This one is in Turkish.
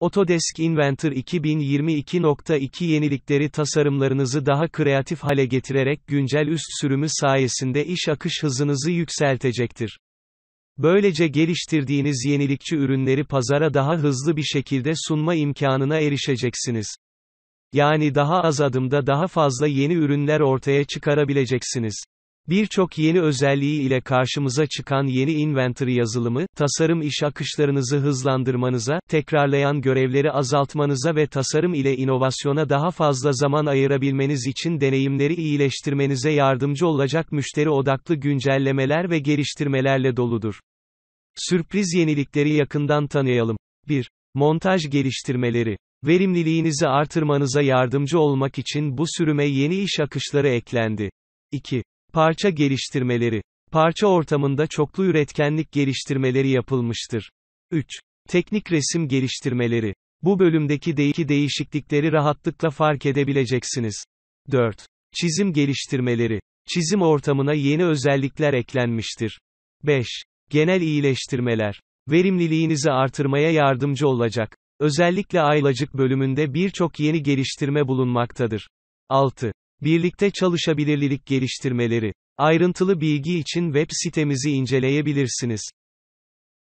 Autodesk Inventor 2022.2 yenilikleri tasarımlarınızı daha kreatif hale getirerek güncel üst sürümü sayesinde iş akış hızınızı yükseltecektir. Böylece geliştirdiğiniz yenilikçi ürünleri pazara daha hızlı bir şekilde sunma imkanına erişeceksiniz. Yani daha az adımda daha fazla yeni ürünler ortaya çıkarabileceksiniz. Birçok yeni özelliği ile karşımıza çıkan yeni inventory yazılımı, tasarım iş akışlarınızı hızlandırmanıza, tekrarlayan görevleri azaltmanıza ve tasarım ile inovasyona daha fazla zaman ayırabilmeniz için deneyimleri iyileştirmenize yardımcı olacak müşteri odaklı güncellemeler ve geliştirmelerle doludur. Sürpriz yenilikleri yakından tanıyalım. 1. Montaj geliştirmeleri. Verimliliğinizi artırmanıza yardımcı olmak için bu sürüme yeni iş akışları eklendi. 2. Parça geliştirmeleri. Parça ortamında çoklu üretkenlik geliştirmeleri yapılmıştır. 3. Teknik resim geliştirmeleri. Bu bölümdeki de değişiklikleri rahatlıkla fark edebileceksiniz. 4. Çizim geliştirmeleri. Çizim ortamına yeni özellikler eklenmiştir. 5. Genel iyileştirmeler. Verimliliğinizi artırmaya yardımcı olacak. Özellikle aylacık bölümünde birçok yeni geliştirme bulunmaktadır. 6. Birlikte çalışabilirlik geliştirmeleri. Ayrıntılı bilgi için web sitemizi inceleyebilirsiniz.